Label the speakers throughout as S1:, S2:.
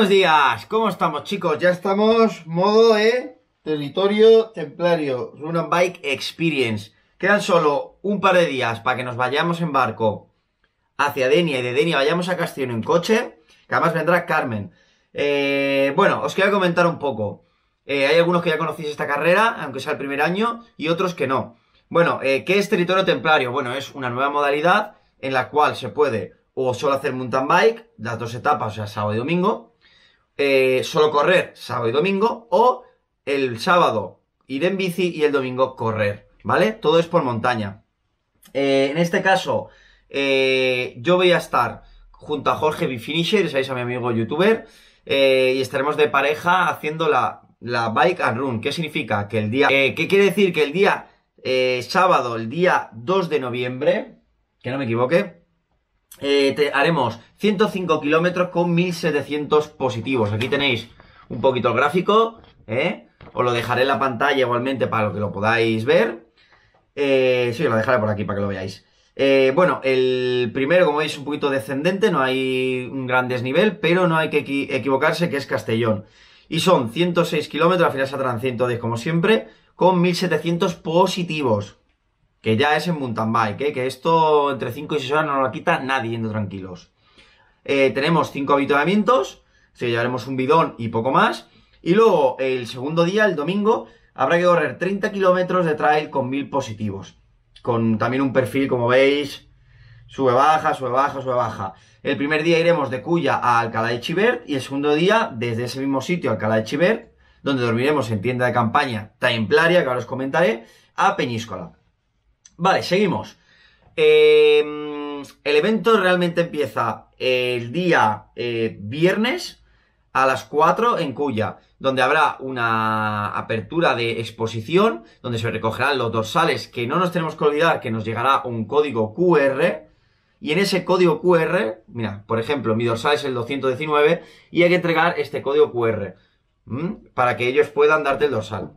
S1: Buenos días, ¿cómo estamos chicos? Ya estamos modo de territorio templario, Run and Bike Experience. Quedan solo un par de días para que nos vayamos en barco hacia Denia y de Denia vayamos a Castillo en coche, que además vendrá Carmen. Eh, bueno, os quiero comentar un poco. Eh, hay algunos que ya conocéis esta carrera, aunque sea el primer año, y otros que no. Bueno, eh, ¿qué es territorio templario? Bueno, es una nueva modalidad en la cual se puede o solo hacer mountain bike, las dos etapas, o sea, sábado y domingo, eh, solo correr sábado y domingo o el sábado ir en bici y el domingo correr, ¿vale? Todo es por montaña. Eh, en este caso, eh, yo voy a estar junto a Jorge Bifinisher, sabéis a mi amigo youtuber, y estaremos de pareja haciendo la, la, bike and run. ¿Qué significa? Que el día... ¿Qué quiere decir? Que el día sábado, el día 2 de noviembre, que no me equivoque, eh, te haremos 105 kilómetros con 1700 positivos. Aquí tenéis un poquito el gráfico, ¿eh? Os lo dejaré en la pantalla igualmente para que lo podáis ver. Eh, sí, lo dejaré por aquí para que lo veáis. Eh, bueno, el primero, como veis, un poquito descendente, no hay un gran desnivel, pero no hay que equivocarse que es Castellón. Y son 106 kilómetros, al final atran 110 como siempre, con 1700 positivos que ya es en mountain bike, ¿eh? que esto entre 5 y 6 horas no lo quita nadie yendo tranquilos. Eh, tenemos 5 habituamientos, se llevaremos un bidón y poco más. Y luego el segundo día, el domingo, habrá que correr 30 kilómetros de trail con 1000 positivos. Con también un perfil, como veis, sube, baja, sube, baja, sube, baja. El primer día iremos de Cuya a Alcalá de Chivert y el segundo día desde ese mismo sitio, Alcalá de Chivert, donde dormiremos en tienda de campaña templaria, que ahora os comentaré, a Peñíscola. Vale, seguimos. Eh, el evento realmente empieza el día eh, viernes a las 4 en Cuya, donde habrá una apertura de exposición, donde se recogerán los dorsales, que no nos tenemos que olvidar que nos llegará un código QR, y en ese código QR, mira, por ejemplo, mi dorsal es el 219, y hay que entregar este código QR, para que ellos puedan darte el dorsal.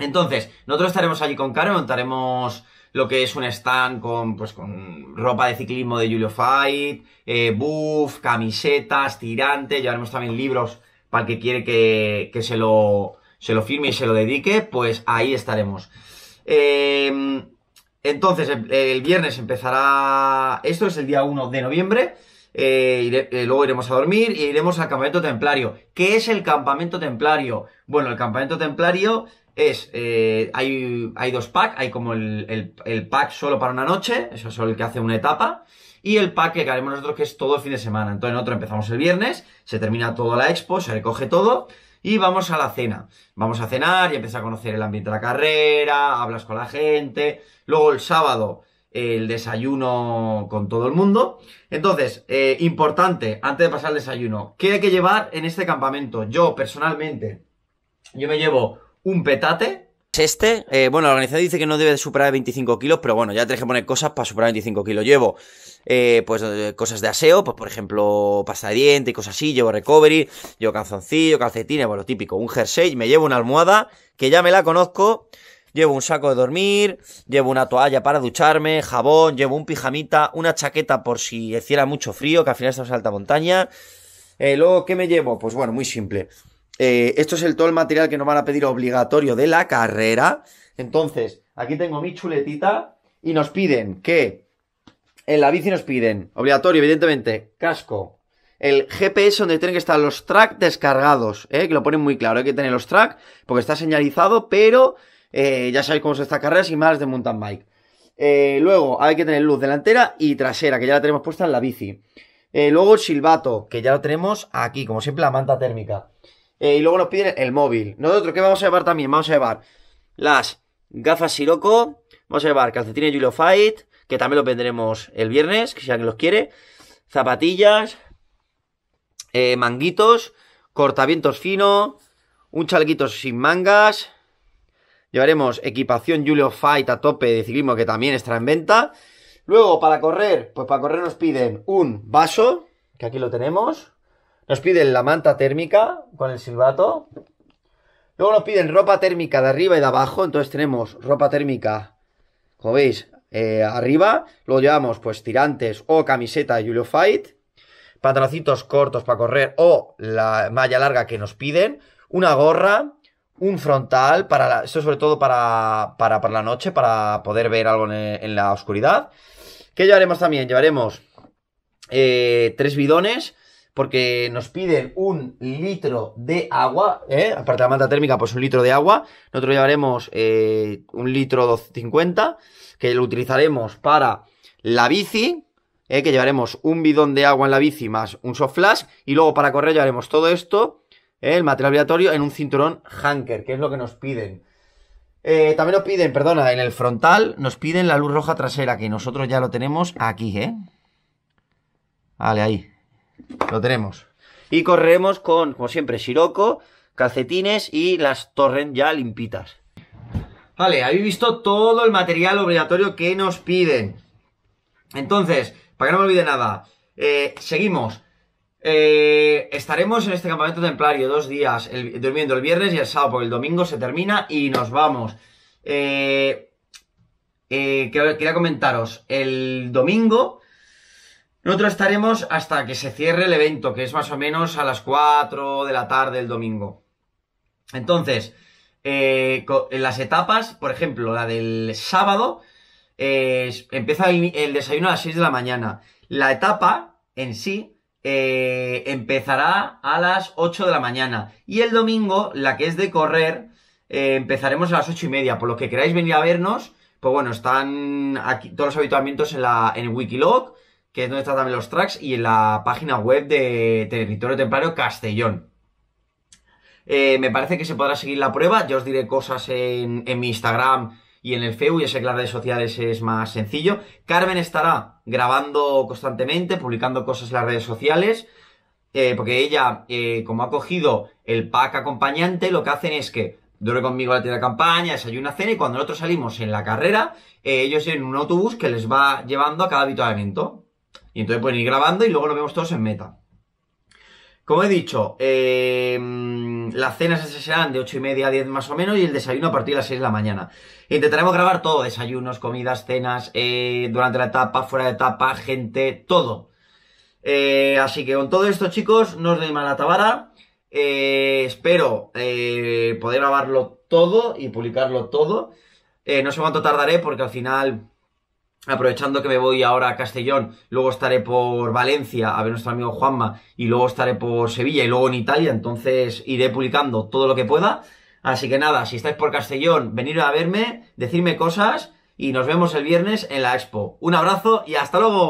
S1: Entonces, nosotros estaremos allí con Karen, montaremos lo que es un stand con, pues, con ropa de ciclismo de Julio Fight, eh, buff, camisetas, tirantes, llevaremos también libros para el que quiere que, que se, lo, se lo firme y se lo dedique, pues ahí estaremos. Em, entonces, el, viernes empezará, esto es el día 1 de noviembre, eh, eh, luego iremos a dormir y iremos al campamento templario. ¿Qué es el campamento templario? Bueno, el campamento templario es, eh, hay, hay, dos packs, hay como el, pack solo para una noche, eso es el que hace una etapa, y el pack que haremos nosotros que es todo el fin de semana. Entonces otro empezamos el viernes, se termina toda la expo, se recoge todo, y vamos a la cena. Vamos a cenar y empiezas a conocer el ambiente de la carrera, hablas con la gente, luego el sábado el desayuno con todo el mundo. Entonces, eh, importante, antes de pasar el desayuno, ¿qué hay que llevar en este campamento? Yo, personalmente, yo me llevo un petate. Este, eh, bueno, la organización dice que no debe de superar 25 kilos, pero bueno, ya tienes que poner cosas para superar 25 kilos. Llevo, eh, pues, eh, cosas de aseo, pues, por ejemplo, pasta de dientes y cosas así. Llevo recovery, llevo calzoncillo, calcetines, bueno, lo típico. Un jersey, me llevo una almohada, que ya me la conozco. Llevo un saco de dormir, llevo una toalla para ducharme, jabón, llevo un pijamita, una chaqueta por si hiciera mucho frío, que al final estamos en alta montaña. luego, ¿qué me llevo? Pues bueno, muy simple. Eh, esto es el, todo el material que nos van a pedir obligatorio de la carrera. Entonces, aquí tengo mi chuletita y nos piden que en la bici nos piden, obligatorio, evidentemente, casco, el GPS donde tienen que estar los track descargados, ¿eh? que lo ponen muy claro, hay que tener los track porque está señalizado, pero eh, ya sabéis cómo es esta carrera, sin más de mountain bike. luego hay que tener luz delantera y trasera, que ya la tenemos puesta en la bici. luego el silbato, que ya lo tenemos aquí, como siempre la manta térmica. Eh, y luego nos piden el móvil. Nosotros, ¿qué vamos a llevar también? Vamos a llevar las gafas Siroco. Vamos a llevar calcetines Julio Fight, que también los vendremos el viernes, que si alguien los quiere. Zapatillas, eh, manguitos, cortavientos fino, un chalequito sin mangas. Llevaremos equipación Julio Fight a tope de ciclismo, que también estará en venta. Luego, para correr, pues para correr nos piden un vaso, que aquí lo tenemos. Nos piden la manta térmica con el silbato. Luego nos piden ropa térmica de arriba y de abajo. Entonces tenemos ropa térmica, como veis, eh, arriba. Luego llevamos pues tirantes o camiseta Julio Fight. Pantaloncitos cortos para correr o la malla larga que nos piden. Una gorra, un frontal, para sobre todo para, para, la noche, para poder ver algo en, la oscuridad. ¿Qué llevaremos también? Llevaremos eh, tres bidones porque nos piden un litro de agua, ¿eh? aparte de la manta térmica, pues un litro de agua. Nosotros llevaremos eh, un litro 250, que lo utilizaremos para la bici, ¿eh? que llevaremos un bidón de agua en la bici más un soft flash, y luego para correr llevaremos todo esto, el material obligatorio, en un cinturón hanker, que es lo que nos piden. también nos piden, perdona, en el frontal nos piden la luz roja trasera, que nosotros ya lo tenemos aquí, ¿eh? Vale, ahí. Lo tenemos. Y corremos con, como siempre, siroco, calcetines y las torrent ya limpitas. Vale, habéis visto todo el material obligatorio que nos piden. Entonces, para que no me olvide nada, eh, seguimos. Eh, estaremos en este campamento templario dos días, durmiendo el viernes y el sábado, porque el domingo se termina y nos vamos. Eh, quería comentaros, el domingo nosotros estaremos hasta que se cierre el evento, que es más o menos a las 4 de la tarde el domingo. Entonces, eh, en las etapas, por ejemplo, la del sábado, eh, empieza el, desayuno a las 6 de la mañana. La etapa en sí eh, empezará a las 8 de la mañana. Y el domingo, la que es de correr, empezaremos a las 8 y media. Por lo que queráis venir a vernos, pues bueno, están aquí todos los habituamientos en, la, en Wikiloc que es donde están también los tracks, y en la página web de Territorio Templario Castellón. Eh, me parece que se podrá seguir la prueba. Yo os diré cosas en, mi Instagram y en el Facebook, ya sé que las redes sociales es más sencillo. Carmen estará grabando constantemente, publicando cosas en las redes sociales, eh, porque ella, eh, como ha cogido el pack acompañante, lo que hacen es que dure conmigo la tienda de campaña, desayuna, cena, y cuando nosotros salimos en la carrera, ellos en un autobús que les va llevando a cada habituamiento. Y entonces pueden ir grabando y luego lo vemos todos en meta. Como he dicho, eh, las cenas se serán de 8 y media a 10 más o menos y el desayuno a partir de las 6 de la mañana. Intentaremos grabar todo, desayunos, comidas, cenas, eh, durante la etapa, fuera de etapa, gente, todo. Eh, así que con todo esto, chicos, no os deis la tabara. espero poder grabarlo todo y publicarlo todo. no sé cuánto tardaré porque al final aprovechando que me voy ahora a Castellón, luego estaré por Valencia a ver a nuestro amigo Juanma y luego estaré por Sevilla y luego en Italia, entonces iré publicando todo lo que pueda. Así que nada, si estáis por Castellón, venid a verme, decirme cosas y nos vemos el viernes en la expo. Un abrazo y hasta luego.